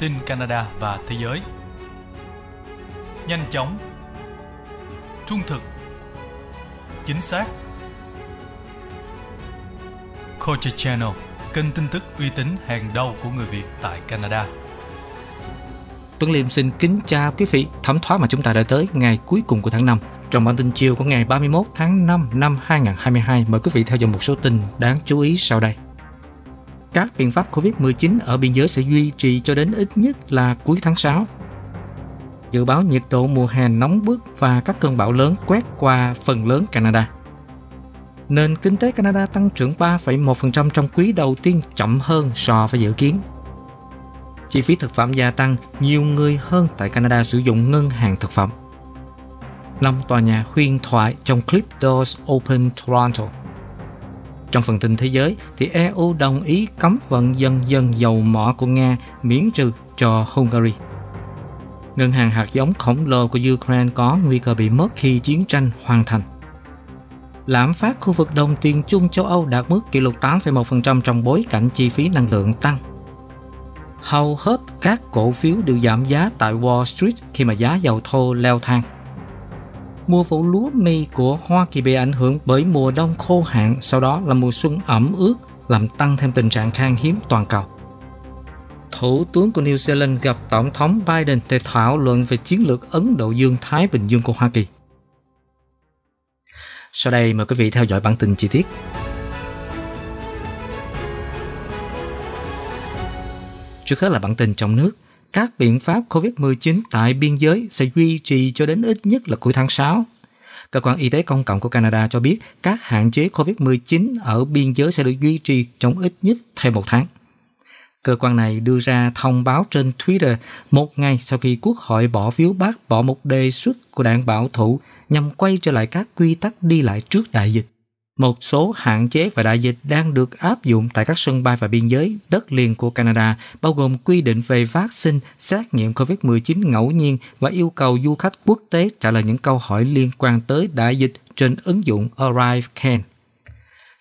tin Canada và thế giới. Nhanh chóng, trung thực, chính xác. Culture Channel, kênh tin tức uy tín hàng đầu của người Việt tại Canada. Tuấn Liêm xin kính chào quý vị, thấm thoát mà chúng ta đã tới ngày cuối cùng của tháng 5. Trong bản tin chiều của ngày 31 tháng 5 năm 2022, mời quý vị theo dõi một số tin đáng chú ý sau đây các biện pháp Covid-19 ở biên giới sẽ duy trì cho đến ít nhất là cuối tháng 6. Dự báo nhiệt độ mùa hè nóng bức và các cơn bão lớn quét qua phần lớn Canada. Nền kinh tế Canada tăng trưởng 3,1% trong quý đầu tiên chậm hơn so với dự kiến. Chi phí thực phẩm gia tăng, nhiều người hơn tại Canada sử dụng ngân hàng thực phẩm. Năm tòa nhà khuyên thoại trong clip Doors Open Toronto – trong phần tin thế giới thì EU đồng ý cấm vận dân dân dầu mỏ của Nga miễn trừ cho Hungary. Ngân hàng hạt giống khổng lồ của Ukraine có nguy cơ bị mất khi chiến tranh hoàn thành. Lạm phát khu vực đồng tiền chung châu Âu đạt mức kỷ lục 8,1% trong bối cảnh chi phí năng lượng tăng. Hầu hết các cổ phiếu đều giảm giá tại Wall Street khi mà giá dầu thô leo thang mùa vụ lúa mì của Hoa Kỳ bị ảnh hưởng bởi mùa đông khô hạn, sau đó là mùa xuân ẩm ướt, làm tăng thêm tình trạng khan hiếm toàn cầu. Thủ tướng của New Zealand gặp Tổng thống Biden để thảo luận về chiến lược Ấn Độ Dương-Thái Bình Dương của Hoa Kỳ. Sau đây mời quý vị theo dõi bản tin chi tiết. Trước hết là bản tin trong nước – các biện pháp COVID-19 tại biên giới sẽ duy trì cho đến ít nhất là cuối tháng 6. Cơ quan Y tế Công cộng của Canada cho biết các hạn chế COVID-19 ở biên giới sẽ được duy trì trong ít nhất thêm một tháng. Cơ quan này đưa ra thông báo trên Twitter một ngày sau khi Quốc hội bỏ phiếu bác bỏ một đề xuất của đảng bảo thủ nhằm quay trở lại các quy tắc đi lại trước đại dịch một số hạn chế và đại dịch đang được áp dụng tại các sân bay và biên giới đất liền của Canada, bao gồm quy định về vắc xin, xét nghiệm COVID-19 ngẫu nhiên và yêu cầu du khách quốc tế trả lời những câu hỏi liên quan tới đại dịch trên ứng dụng Arrive Can.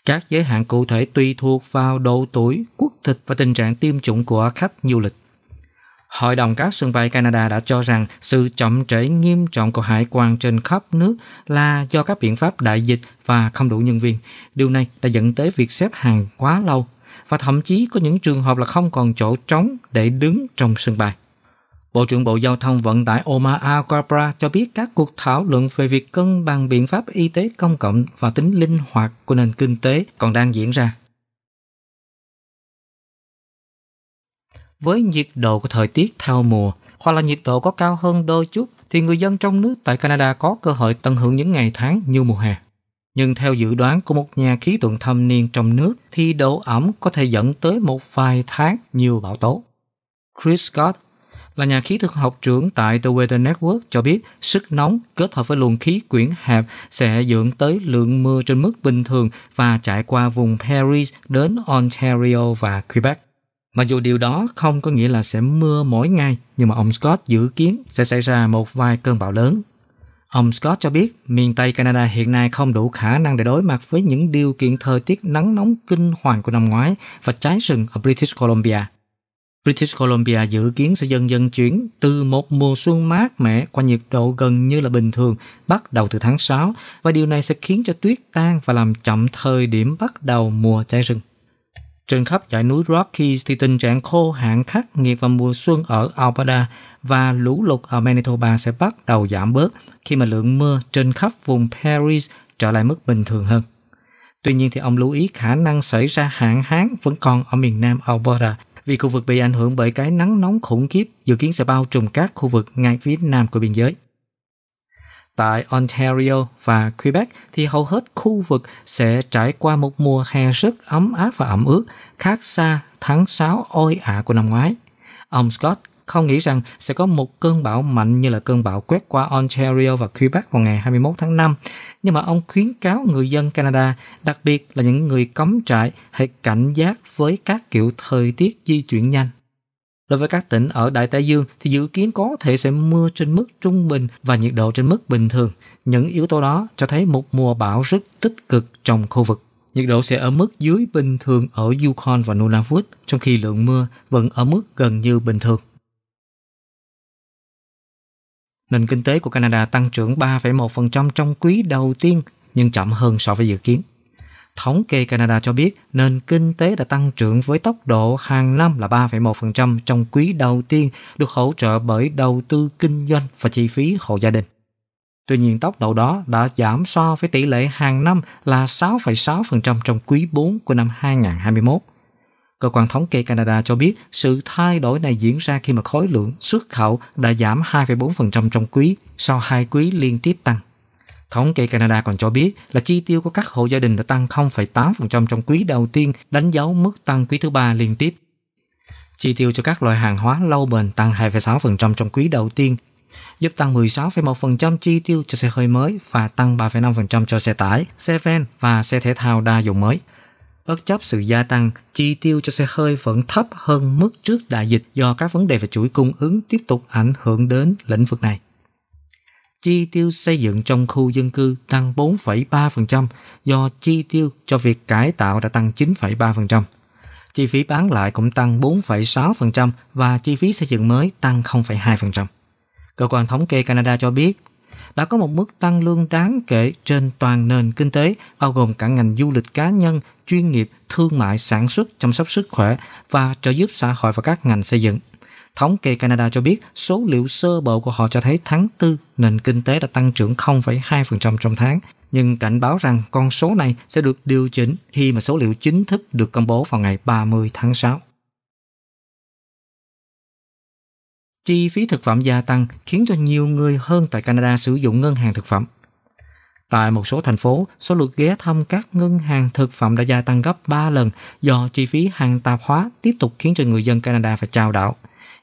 Các giới hạn cụ thể tùy thuộc vào độ tuổi, quốc tịch và tình trạng tiêm chủng của khách du lịch. Hội đồng các sân bay Canada đã cho rằng sự chậm trễ nghiêm trọng của hải quan trên khắp nước là do các biện pháp đại dịch và không đủ nhân viên. Điều này đã dẫn tới việc xếp hàng quá lâu và thậm chí có những trường hợp là không còn chỗ trống để đứng trong sân bay. Bộ trưởng Bộ Giao thông Vận tải Omar Al Gabra cho biết các cuộc thảo luận về việc cân bằng biện pháp y tế công cộng và tính linh hoạt của nền kinh tế còn đang diễn ra. Với nhiệt độ của thời tiết theo mùa hoặc là nhiệt độ có cao hơn đôi chút thì người dân trong nước tại Canada có cơ hội tận hưởng những ngày tháng như mùa hè. Nhưng theo dự đoán của một nhà khí tượng thâm niên trong nước thì độ ẩm có thể dẫn tới một vài tháng nhiều bão tố. Chris Scott là nhà khí tượng học trưởng tại The Weather Network cho biết sức nóng kết hợp với luồng khí quyển hẹp sẽ dẫn tới lượng mưa trên mức bình thường và chạy qua vùng Paris đến Ontario và Quebec. Mặc dù điều đó không có nghĩa là sẽ mưa mỗi ngày, nhưng mà ông Scott dự kiến sẽ xảy ra một vài cơn bão lớn. Ông Scott cho biết miền Tây Canada hiện nay không đủ khả năng để đối mặt với những điều kiện thời tiết nắng nóng kinh hoàng của năm ngoái và cháy rừng ở British Columbia. British Columbia dự kiến sẽ dần dần chuyển từ một mùa xuân mát mẻ qua nhiệt độ gần như là bình thường bắt đầu từ tháng 6 và điều này sẽ khiến cho tuyết tan và làm chậm thời điểm bắt đầu mùa cháy rừng. Trên khắp dãy núi Rockies thì tình trạng khô hạn khắc nghiệt vào mùa xuân ở Alberta và lũ lụt ở Manitoba sẽ bắt đầu giảm bớt khi mà lượng mưa trên khắp vùng Paris trở lại mức bình thường hơn. Tuy nhiên thì ông lưu ý khả năng xảy ra hạn hán vẫn còn ở miền nam Alberta vì khu vực bị ảnh hưởng bởi cái nắng nóng khủng khiếp dự kiến sẽ bao trùm các khu vực ngay phía nam của biên giới tại Ontario và Quebec thì hầu hết khu vực sẽ trải qua một mùa hè rất ấm áp và ẩm ướt, khác xa tháng 6 oi ả của năm ngoái. Ông Scott không nghĩ rằng sẽ có một cơn bão mạnh như là cơn bão quét qua Ontario và Quebec vào ngày 21 tháng 5. Nhưng mà ông khuyến cáo người dân Canada, đặc biệt là những người cắm trại, hãy cảnh giác với các kiểu thời tiết di chuyển nhanh. Đối với các tỉnh ở Đại Tây Dương thì dự kiến có thể sẽ mưa trên mức trung bình và nhiệt độ trên mức bình thường. Những yếu tố đó cho thấy một mùa bão rất tích cực trong khu vực. Nhiệt độ sẽ ở mức dưới bình thường ở Yukon và Nunavut, trong khi lượng mưa vẫn ở mức gần như bình thường. Nền kinh tế của Canada tăng trưởng 3,1% trong quý đầu tiên nhưng chậm hơn so với dự kiến. Thống kê Canada cho biết nền kinh tế đã tăng trưởng với tốc độ hàng năm là 3,1% trong quý đầu tiên được hỗ trợ bởi đầu tư kinh doanh và chi phí hộ gia đình. Tuy nhiên tốc độ đó đã giảm so với tỷ lệ hàng năm là 6,6% trong quý 4 của năm 2021. Cơ quan thống kê Canada cho biết sự thay đổi này diễn ra khi mà khối lượng xuất khẩu đã giảm 2,4% trong quý sau hai quý liên tiếp tăng. Thống kê Canada còn cho biết là chi tiêu của các hộ gia đình đã tăng 0,8% trong quý đầu tiên, đánh dấu mức tăng quý thứ ba liên tiếp. Chi tiêu cho các loại hàng hóa lâu bền tăng 2,6% trong quý đầu tiên, giúp tăng 16,1% chi tiêu cho xe hơi mới và tăng 3,5% cho xe tải, xe van và xe thể thao đa dụng mới. Bất chấp sự gia tăng, chi tiêu cho xe hơi vẫn thấp hơn mức trước đại dịch do các vấn đề về chuỗi cung ứng tiếp tục ảnh hưởng đến lĩnh vực này chi tiêu xây dựng trong khu dân cư tăng 4,3% do chi tiêu cho việc cải tạo đã tăng 9,3%. Chi phí bán lại cũng tăng 4,6% và chi phí xây dựng mới tăng 0,2%. Cơ quan thống kê Canada cho biết đã có một mức tăng lương đáng kể trên toàn nền kinh tế, bao gồm cả ngành du lịch cá nhân, chuyên nghiệp, thương mại, sản xuất, chăm sóc sức khỏe và trợ giúp xã hội và các ngành xây dựng. Thống kê Canada cho biết số liệu sơ bộ của họ cho thấy tháng 4 nền kinh tế đã tăng trưởng 0,2% trong tháng, nhưng cảnh báo rằng con số này sẽ được điều chỉnh khi mà số liệu chính thức được công bố vào ngày 30 tháng 6. Chi phí thực phẩm gia tăng khiến cho nhiều người hơn tại Canada sử dụng ngân hàng thực phẩm. Tại một số thành phố, số lượt ghé thăm các ngân hàng thực phẩm đã gia tăng gấp 3 lần do chi phí hàng tạp hóa tiếp tục khiến cho người dân Canada phải chào đảo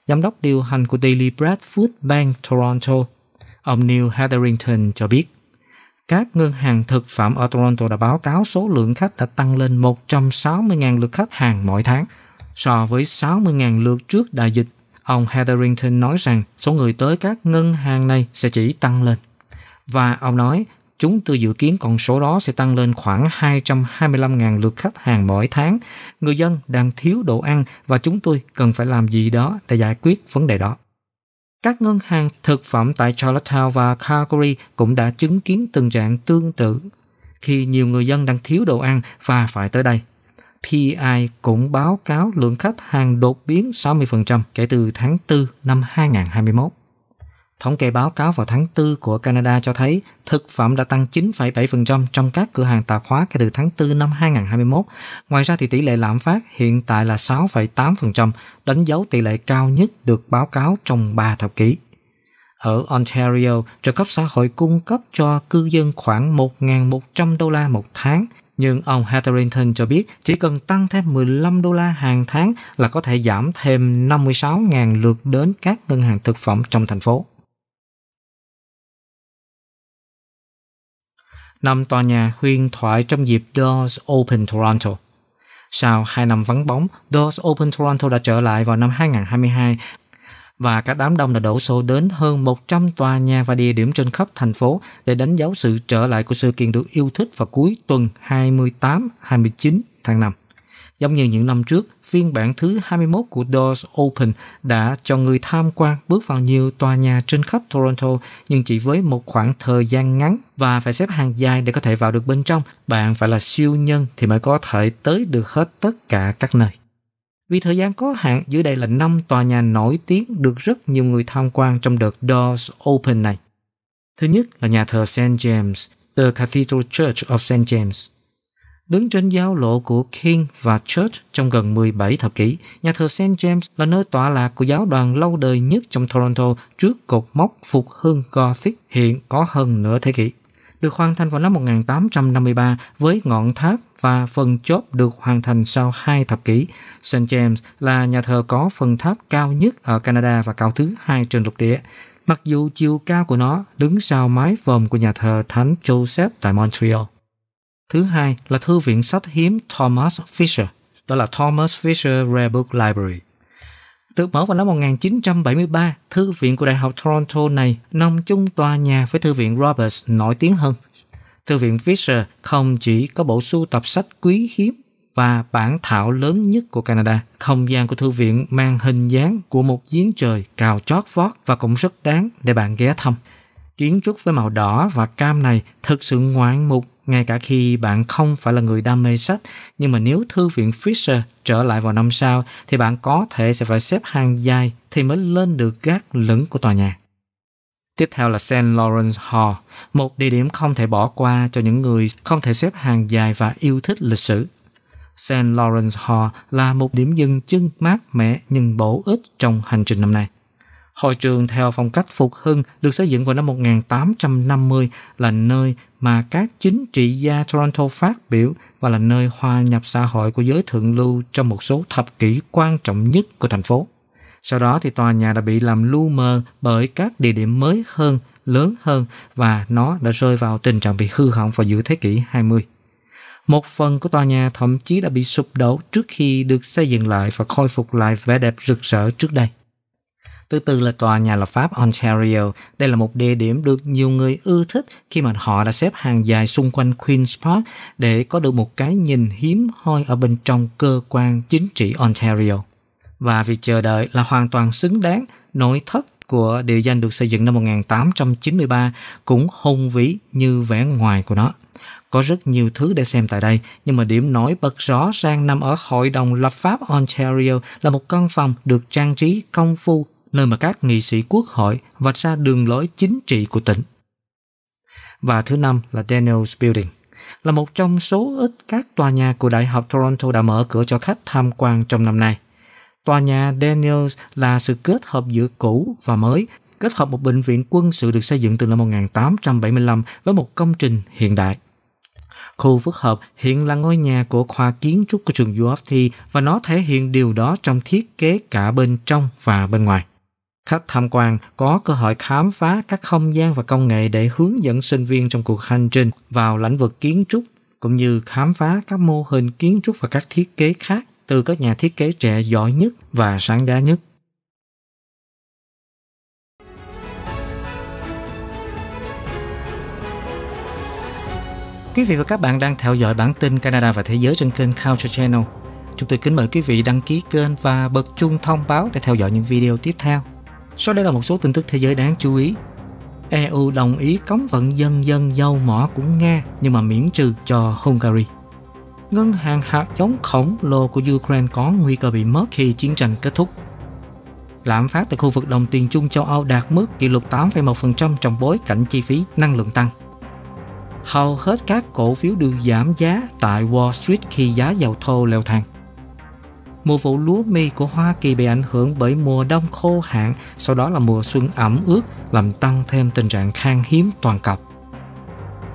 giám đốc điều hành của Daily Bread Food Bank Toronto, ông Neil Hetherington cho biết. Các ngân hàng thực phẩm ở Toronto đã báo cáo số lượng khách đã tăng lên 160.000 lượt khách hàng mỗi tháng so với 60.000 lượt trước đại dịch. Ông Hetherington nói rằng số người tới các ngân hàng này sẽ chỉ tăng lên. Và ông nói Chúng tôi dự kiến con số đó sẽ tăng lên khoảng 225.000 lượt khách hàng mỗi tháng. Người dân đang thiếu đồ ăn và chúng tôi cần phải làm gì đó để giải quyết vấn đề đó. Các ngân hàng thực phẩm tại Charlottetown và Calgary cũng đã chứng kiến tình trạng tương tự khi nhiều người dân đang thiếu đồ ăn và phải tới đây. PI cũng báo cáo lượng khách hàng đột biến 60% kể từ tháng 4 năm 2021. Thống kê báo cáo vào tháng 4 của Canada cho thấy thực phẩm đã tăng 9,7% trong các cửa hàng tạp hóa kể từ tháng 4 năm 2021. Ngoài ra thì tỷ lệ lạm phát hiện tại là 6,8%, đánh dấu tỷ lệ cao nhất được báo cáo trong 3 thập kỷ. Ở Ontario, trợ cấp xã hội cung cấp cho cư dân khoảng 1.100 đô la một tháng, nhưng ông Hetherington cho biết chỉ cần tăng thêm 15 đô la hàng tháng là có thể giảm thêm 56.000 lượt đến các ngân hàng thực phẩm trong thành phố. năm tòa nhà huyền thoại trong dịp Doors Open Toronto. Sau 2 năm vắng bóng, Doors Open Toronto đã trở lại vào năm 2022 và cả đám đông đã đổ xô đến hơn 100 tòa nhà và địa điểm trên khắp thành phố để đánh dấu sự trở lại của sự kiện được yêu thích vào cuối tuần 28-29 tháng 5. Giống như những năm trước, phiên bản thứ 21 của Doors Open đã cho người tham quan bước vào nhiều tòa nhà trên khắp Toronto nhưng chỉ với một khoảng thời gian ngắn và phải xếp hàng dài để có thể vào được bên trong. Bạn phải là siêu nhân thì mới có thể tới được hết tất cả các nơi. Vì thời gian có hạn, dưới đây là 5 tòa nhà nổi tiếng được rất nhiều người tham quan trong đợt Doors Open này. Thứ nhất là nhà thờ St. James, The Cathedral Church of St. James. Đứng trên giao lộ của King và Church trong gần 17 thập kỷ, nhà thờ St. James là nơi tọa lạc của giáo đoàn lâu đời nhất trong Toronto trước cột mốc phục hưng Gothic hiện có hơn nửa thế kỷ. Được hoàn thành vào năm 1853 với ngọn tháp và phần chóp được hoàn thành sau hai thập kỷ. St. James là nhà thờ có phần tháp cao nhất ở Canada và cao thứ hai trên lục địa. Mặc dù chiều cao của nó đứng sau mái vòm của nhà thờ Thánh Joseph tại Montreal. Thứ hai là thư viện sách hiếm Thomas Fisher, đó là Thomas Fisher Rare Book Library. Được mở vào năm 1973, thư viện của Đại học Toronto này nằm chung tòa nhà với thư viện Roberts nổi tiếng hơn. Thư viện Fisher không chỉ có bộ sưu tập sách quý hiếm và bản thảo lớn nhất của Canada. Không gian của thư viện mang hình dáng của một giếng trời cao chót vót và cũng rất đáng để bạn ghé thăm. Kiến trúc với màu đỏ và cam này thực sự ngoạn mục ngay cả khi bạn không phải là người đam mê sách, nhưng mà nếu thư viện Fisher trở lại vào năm sau thì bạn có thể sẽ phải xếp hàng dài thì mới lên được gác lửng của tòa nhà. Tiếp theo là St. Lawrence Hall, một địa điểm không thể bỏ qua cho những người không thể xếp hàng dài và yêu thích lịch sử. St. Lawrence Hall là một điểm dừng chân mát mẻ nhưng bổ ích trong hành trình năm nay. Hội trường theo phong cách Phục Hưng được xây dựng vào năm 1850 là nơi mà các chính trị gia Toronto phát biểu và là nơi hòa nhập xã hội của giới thượng lưu trong một số thập kỷ quan trọng nhất của thành phố. Sau đó thì tòa nhà đã bị làm lu mờ bởi các địa điểm mới hơn, lớn hơn và nó đã rơi vào tình trạng bị hư hỏng vào giữa thế kỷ 20. Một phần của tòa nhà thậm chí đã bị sụp đổ trước khi được xây dựng lại và khôi phục lại vẻ đẹp rực rỡ trước đây. Thứ tư là tòa nhà lập pháp Ontario. Đây là một địa điểm được nhiều người ưa thích khi mà họ đã xếp hàng dài xung quanh Queen's Park để có được một cái nhìn hiếm hoi ở bên trong cơ quan chính trị Ontario. Và việc chờ đợi là hoàn toàn xứng đáng, nỗi thất của địa danh được xây dựng năm 1893 cũng hùng vĩ như vẻ ngoài của nó. Có rất nhiều thứ để xem tại đây, nhưng mà điểm nổi bật rõ ràng nằm ở Hội đồng Lập pháp Ontario là một căn phòng được trang trí công phu nơi mà các nghị sĩ quốc hội vạch ra đường lối chính trị của tỉnh. Và thứ năm là Daniels Building, là một trong số ít các tòa nhà của Đại học Toronto đã mở cửa cho khách tham quan trong năm nay. Tòa nhà Daniels là sự kết hợp giữa cũ và mới, kết hợp một bệnh viện quân sự được xây dựng từ năm 1875 với một công trình hiện đại. Khu phức hợp hiện là ngôi nhà của khoa kiến trúc của trường UFT và nó thể hiện điều đó trong thiết kế cả bên trong và bên ngoài. Khách tham quan có cơ hội khám phá các không gian và công nghệ để hướng dẫn sinh viên trong cuộc hành trình vào lĩnh vực kiến trúc, cũng như khám phá các mô hình kiến trúc và các thiết kế khác từ các nhà thiết kế trẻ giỏi nhất và sáng giá nhất. Quý vị và các bạn đang theo dõi bản tin Canada và Thế giới trên kênh Culture Channel. Chúng tôi kính mời quý vị đăng ký kênh và bật chuông thông báo để theo dõi những video tiếp theo. Sau đây là một số tin tức thế giới đáng chú ý. EU đồng ý cấm vận dân dân dâu mỏ của Nga nhưng mà miễn trừ cho Hungary. Ngân hàng hạt giống khổng lồ của Ukraine có nguy cơ bị mất khi chiến tranh kết thúc. Lạm phát tại khu vực đồng tiền chung châu Âu đạt mức kỷ lục 8,1% trong bối cảnh chi phí năng lượng tăng. Hầu hết các cổ phiếu đều giảm giá tại Wall Street khi giá dầu thô leo thang. Mùa vụ lúa mì của Hoa Kỳ bị ảnh hưởng bởi mùa đông khô hạn, sau đó là mùa xuân ẩm ướt, làm tăng thêm tình trạng khan hiếm toàn cầu.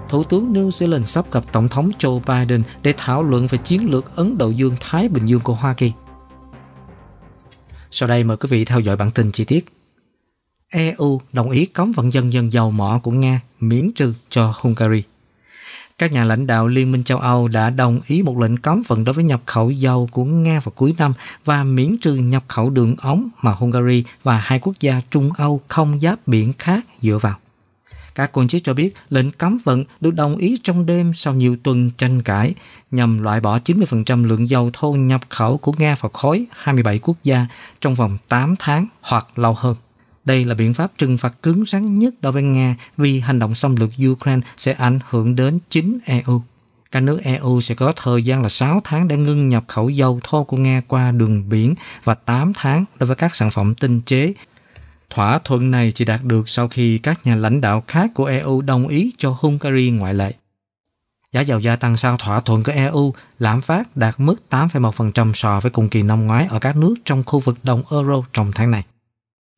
Thủ tướng New Zealand sắp gặp Tổng thống Joe Biden để thảo luận về chiến lược Ấn Độ Dương-Thái Bình Dương của Hoa Kỳ. Sau đây mời quý vị theo dõi bản tin chi tiết. EU đồng ý cấm vận dân dân dầu mỏ của Nga miễn trừ cho Hungary các nhà lãnh đạo Liên minh châu Âu đã đồng ý một lệnh cấm vận đối với nhập khẩu dầu của Nga vào cuối năm và miễn trừ nhập khẩu đường ống mà Hungary và hai quốc gia Trung Âu không giáp biển khác dựa vào. Các quan chức cho biết lệnh cấm vận được đồng ý trong đêm sau nhiều tuần tranh cãi nhằm loại bỏ 90% lượng dầu thô nhập khẩu của Nga vào khối 27 quốc gia trong vòng 8 tháng hoặc lâu hơn. Đây là biện pháp trừng phạt cứng rắn nhất đối với Nga vì hành động xâm lược Ukraine sẽ ảnh hưởng đến chính EU. Các nước EU sẽ có thời gian là 6 tháng để ngưng nhập khẩu dầu thô của Nga qua đường biển và 8 tháng đối với các sản phẩm tinh chế. Thỏa thuận này chỉ đạt được sau khi các nhà lãnh đạo khác của EU đồng ý cho Hungary ngoại lệ. Giá dầu gia tăng sau thỏa thuận của EU lạm phát đạt mức 8,1% so với cùng kỳ năm ngoái ở các nước trong khu vực đồng euro trong tháng này.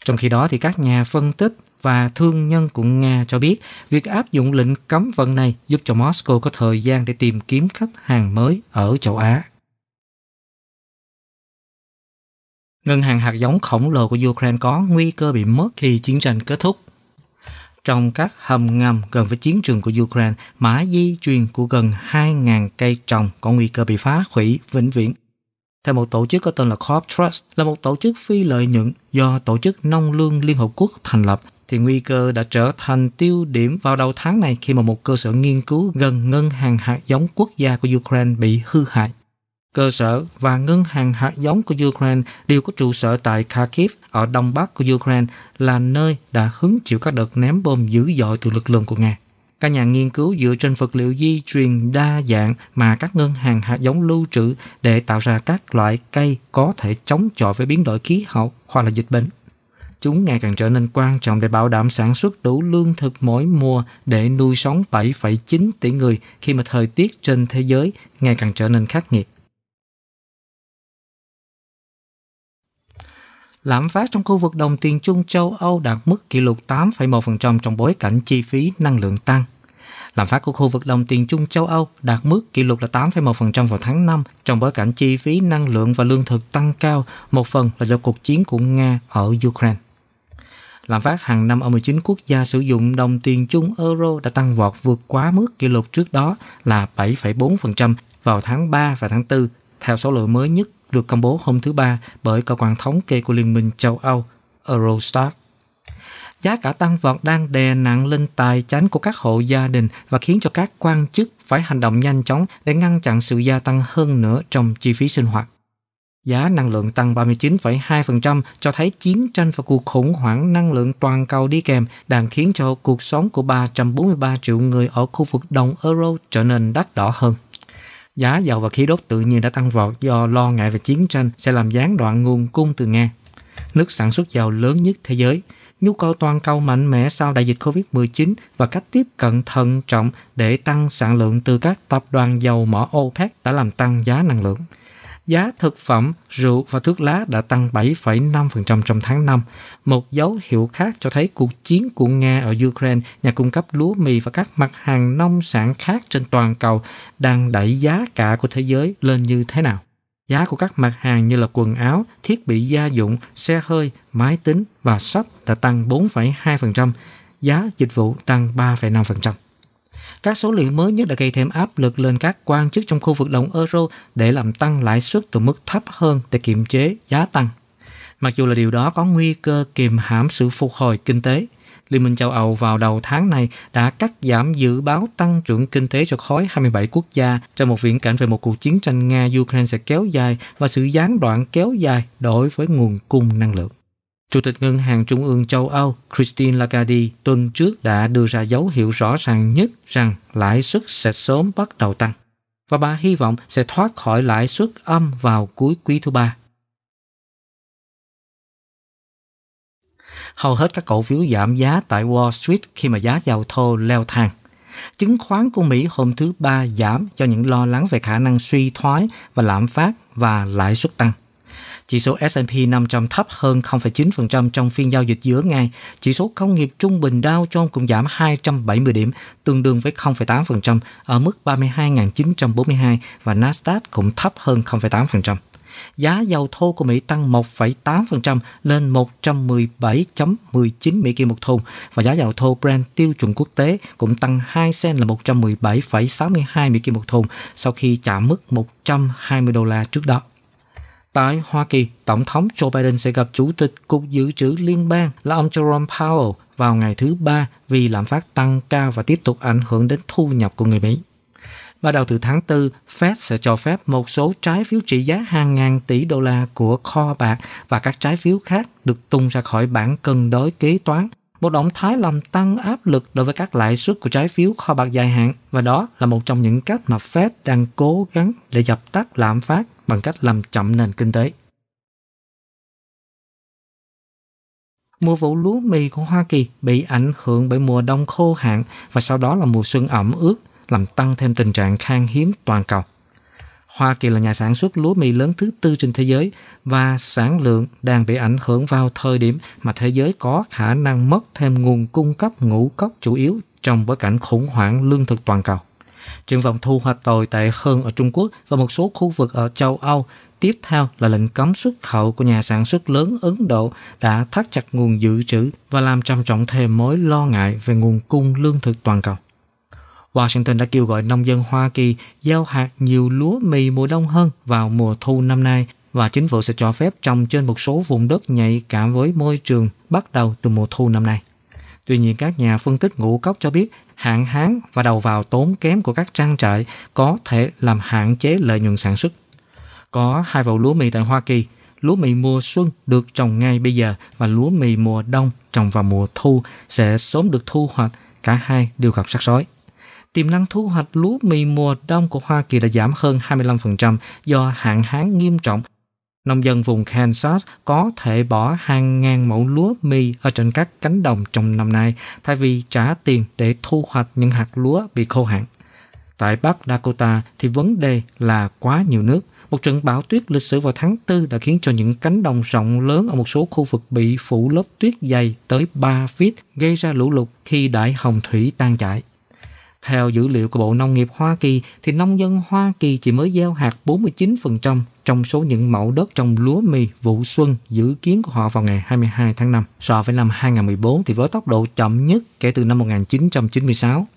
Trong khi đó thì các nhà phân tích và thương nhân của Nga cho biết việc áp dụng lệnh cấm vận này giúp cho Moscow có thời gian để tìm kiếm khách hàng mới ở châu Á. Ngân hàng hạt giống khổng lồ của Ukraine có nguy cơ bị mất khi chiến tranh kết thúc. Trong các hầm ngầm gần với chiến trường của Ukraine, mã di truyền của gần 2.000 cây trồng có nguy cơ bị phá hủy vĩnh viễn theo một tổ chức có tên là Corp Trust là một tổ chức phi lợi nhuận do Tổ chức Nông lương Liên Hợp Quốc thành lập thì nguy cơ đã trở thành tiêu điểm vào đầu tháng này khi mà một cơ sở nghiên cứu gần ngân hàng hạt giống quốc gia của Ukraine bị hư hại. Cơ sở và ngân hàng hạt giống của Ukraine đều có trụ sở tại Kharkiv ở đông bắc của Ukraine là nơi đã hứng chịu các đợt ném bom dữ dội từ lực lượng của Nga. Các nhà nghiên cứu dựa trên vật liệu di truyền đa dạng mà các ngân hàng hạt giống lưu trữ để tạo ra các loại cây có thể chống chọi với biến đổi khí hậu hoặc là dịch bệnh. Chúng ngày càng trở nên quan trọng để bảo đảm sản xuất đủ lương thực mỗi mùa để nuôi sống 7,9 tỷ người khi mà thời tiết trên thế giới ngày càng trở nên khắc nghiệt. lạm phát trong khu vực đồng tiền chung châu Âu đạt mức kỷ lục 8,1% trong bối cảnh chi phí năng lượng tăng. Lạm phát của khu vực đồng tiền chung châu Âu đạt mức kỷ lục là 8,1% vào tháng 5 trong bối cảnh chi phí năng lượng và lương thực tăng cao, một phần là do cuộc chiến của Nga ở Ukraine. Lạm phát hàng năm ở 19 quốc gia sử dụng đồng tiền chung euro đã tăng vọt vượt quá mức kỷ lục trước đó là 7,4% vào tháng 3 và tháng 4 theo số liệu mới nhất được công bố hôm thứ Ba bởi cơ quan thống kê của Liên minh châu Âu Eurostat giá cả tăng vọt đang đè nặng lên tài chánh của các hộ gia đình và khiến cho các quan chức phải hành động nhanh chóng để ngăn chặn sự gia tăng hơn nữa trong chi phí sinh hoạt. Giá năng lượng tăng 39,2% cho thấy chiến tranh và cuộc khủng hoảng năng lượng toàn cầu đi kèm đang khiến cho cuộc sống của 343 triệu người ở khu vực đồng euro trở nên đắt đỏ hơn. Giá dầu và khí đốt tự nhiên đã tăng vọt do lo ngại về chiến tranh sẽ làm gián đoạn nguồn cung từ Nga, nước sản xuất dầu lớn nhất thế giới – nhu cầu toàn cầu mạnh mẽ sau đại dịch Covid-19 và cách tiếp cận thận trọng để tăng sản lượng từ các tập đoàn dầu mỏ OPEC đã làm tăng giá năng lượng. Giá thực phẩm, rượu và thuốc lá đã tăng 7,5% trong tháng 5, một dấu hiệu khác cho thấy cuộc chiến của Nga ở Ukraine, nhà cung cấp lúa mì và các mặt hàng nông sản khác trên toàn cầu đang đẩy giá cả của thế giới lên như thế nào. Giá của các mặt hàng như là quần áo, thiết bị gia dụng, xe hơi, máy tính và sách đã tăng 4,2%, giá dịch vụ tăng 3,5%. Các số liệu mới nhất đã gây thêm áp lực lên các quan chức trong khu vực đồng euro để làm tăng lãi suất từ mức thấp hơn để kiềm chế giá tăng. Mặc dù là điều đó có nguy cơ kiềm hãm sự phục hồi kinh tế, Liên minh châu Âu vào đầu tháng này đã cắt giảm dự báo tăng trưởng kinh tế cho khối 27 quốc gia trong một viễn cảnh về một cuộc chiến tranh Nga-Ukraine sẽ kéo dài và sự gián đoạn kéo dài đối với nguồn cung năng lượng. Chủ tịch Ngân hàng Trung ương châu Âu Christine Lagarde tuần trước đã đưa ra dấu hiệu rõ ràng nhất rằng lãi suất sẽ sớm bắt đầu tăng và bà hy vọng sẽ thoát khỏi lãi suất âm vào cuối quý thứ ba hầu hết các cổ phiếu giảm giá tại Wall Street khi mà giá dầu thô leo thang. Chứng khoán của Mỹ hôm thứ Ba giảm do những lo lắng về khả năng suy thoái và lạm phát và lãi suất tăng. Chỉ số S&P 500 thấp hơn 0,9% trong phiên giao dịch giữa ngày. Chỉ số công nghiệp trung bình Dow Jones cũng giảm 270 điểm, tương đương với 0,8% ở mức 32.942 và Nasdaq cũng thấp hơn 0,8% giá dầu thô của Mỹ tăng 1,8% lên 117.19 Mỹ kim một thùng và giá dầu thô Brent tiêu chuẩn quốc tế cũng tăng 2 sen là 117,62 Mỹ kim một thùng sau khi chạm mức 120 đô la trước đó. Tại Hoa Kỳ, Tổng thống Joe Biden sẽ gặp Chủ tịch Cục Dự trữ Liên bang là ông Jerome Powell vào ngày thứ Ba vì lạm phát tăng cao và tiếp tục ảnh hưởng đến thu nhập của người Mỹ. Bắt đầu từ tháng 4, Fed sẽ cho phép một số trái phiếu trị giá hàng ngàn tỷ đô la của kho bạc và các trái phiếu khác được tung ra khỏi bảng cân đối kế toán. Một động thái làm tăng áp lực đối với các lãi suất của trái phiếu kho bạc dài hạn và đó là một trong những cách mà Fed đang cố gắng để dập tắt lạm phát bằng cách làm chậm nền kinh tế. mùa vụ lúa mì của Hoa Kỳ bị ảnh hưởng bởi mùa đông khô hạn và sau đó là mùa xuân ẩm ướt làm tăng thêm tình trạng khan hiếm toàn cầu. Hoa Kỳ là nhà sản xuất lúa mì lớn thứ tư trên thế giới và sản lượng đang bị ảnh hưởng vào thời điểm mà thế giới có khả năng mất thêm nguồn cung cấp ngũ cốc chủ yếu trong bối cảnh khủng hoảng lương thực toàn cầu. Triển vọng thu hoạch tồi tệ hơn ở Trung Quốc và một số khu vực ở châu Âu. Tiếp theo là lệnh cấm xuất khẩu của nhà sản xuất lớn Ấn Độ đã thắt chặt nguồn dự trữ và làm trầm trọng thêm mối lo ngại về nguồn cung lương thực toàn cầu. Washington đã kêu gọi nông dân Hoa Kỳ gieo hạt nhiều lúa mì mùa đông hơn vào mùa thu năm nay và chính phủ sẽ cho phép trồng trên một số vùng đất nhạy cảm với môi trường bắt đầu từ mùa thu năm nay. Tuy nhiên, các nhà phân tích ngũ cốc cho biết hạn hán và đầu vào tốn kém của các trang trại có thể làm hạn chế lợi nhuận sản xuất. Có hai vụ lúa mì tại Hoa Kỳ, lúa mì mùa xuân được trồng ngay bây giờ và lúa mì mùa đông trồng vào mùa thu sẽ sớm được thu hoạch, cả hai đều gặp rắc sói tiềm năng thu hoạch lúa mì mùa đông của Hoa Kỳ đã giảm hơn 25% do hạn hán nghiêm trọng. Nông dân vùng Kansas có thể bỏ hàng ngàn mẫu lúa mì ở trên các cánh đồng trong năm nay thay vì trả tiền để thu hoạch những hạt lúa bị khô hạn. Tại Bắc Dakota thì vấn đề là quá nhiều nước. Một trận bão tuyết lịch sử vào tháng 4 đã khiến cho những cánh đồng rộng lớn ở một số khu vực bị phủ lớp tuyết dày tới 3 feet, gây ra lũ lụt khi đại hồng thủy tan chảy. Theo dữ liệu của Bộ Nông nghiệp Hoa Kỳ thì nông dân Hoa Kỳ chỉ mới gieo hạt 49% trong số những mẫu đất trồng lúa mì vụ xuân dự kiến của họ vào ngày 22 tháng 5 so với năm 2014 thì với tốc độ chậm nhất kể từ năm 1996.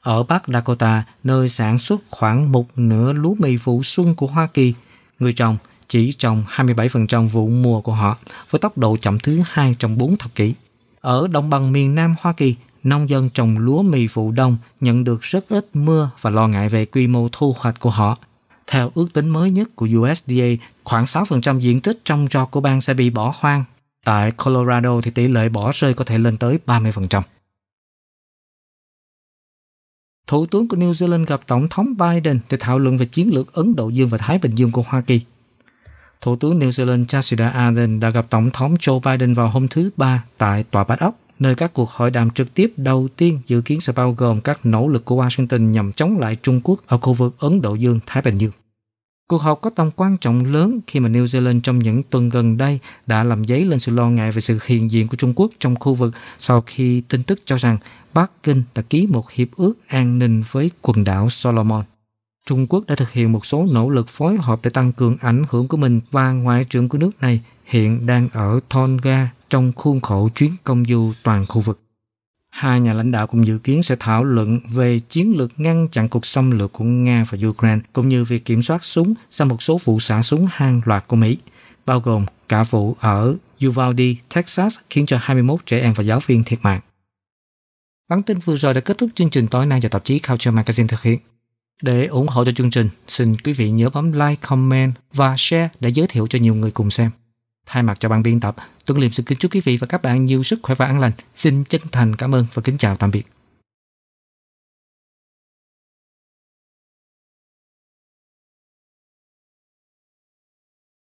Ở Bắc Dakota, nơi sản xuất khoảng một nửa lúa mì vụ xuân của Hoa Kỳ, người trồng chỉ trồng 27% vụ mùa của họ với tốc độ chậm thứ hai trong 4 thập kỷ. Ở đồng bằng miền Nam Hoa Kỳ, nông dân trồng lúa mì vụ đông nhận được rất ít mưa và lo ngại về quy mô thu hoạch của họ. Theo ước tính mới nhất của USDA, khoảng 6% diện tích trong giò của bang sẽ bị bỏ hoang. Tại Colorado thì tỷ lệ bỏ rơi có thể lên tới 30%. Thủ tướng của New Zealand gặp Tổng thống Biden để thảo luận về chiến lược Ấn Độ Dương và Thái Bình Dương của Hoa Kỳ. Thủ tướng New Zealand Jacinda Ardern đã gặp Tổng thống Joe Biden vào hôm thứ Ba tại Tòa Bạch Ốc nơi các cuộc hội đàm trực tiếp đầu tiên dự kiến sẽ bao gồm các nỗ lực của Washington nhằm chống lại Trung Quốc ở khu vực Ấn Độ Dương-Thái Bình Dương. Cuộc họp có tầm quan trọng lớn khi mà New Zealand trong những tuần gần đây đã làm dấy lên sự lo ngại về sự hiện diện của Trung Quốc trong khu vực sau khi tin tức cho rằng Bắc Kinh đã ký một hiệp ước an ninh với quần đảo Solomon. Trung Quốc đã thực hiện một số nỗ lực phối hợp để tăng cường ảnh hưởng của mình và Ngoại trưởng của nước này hiện đang ở Tonga trong khuôn khổ chuyến công du toàn khu vực. Hai nhà lãnh đạo cũng dự kiến sẽ thảo luận về chiến lược ngăn chặn cuộc xâm lược của Nga và Ukraine, cũng như việc kiểm soát súng sau một số vụ xả súng hàng loạt của Mỹ, bao gồm cả vụ ở Uvalde, Texas khiến cho 21 trẻ em và giáo viên thiệt mạng. Bản tin vừa rồi đã kết thúc chương trình tối nay do tạp chí Culture Magazine thực hiện. Để ủng hộ cho chương trình, xin quý vị nhớ bấm like, comment và share để giới thiệu cho nhiều người cùng xem. Thay mặt cho ban biên tập, Tuấn Liêm xin kính chúc quý vị và các bạn nhiều sức khỏe và an lành. Xin chân thành cảm ơn và kính chào tạm biệt.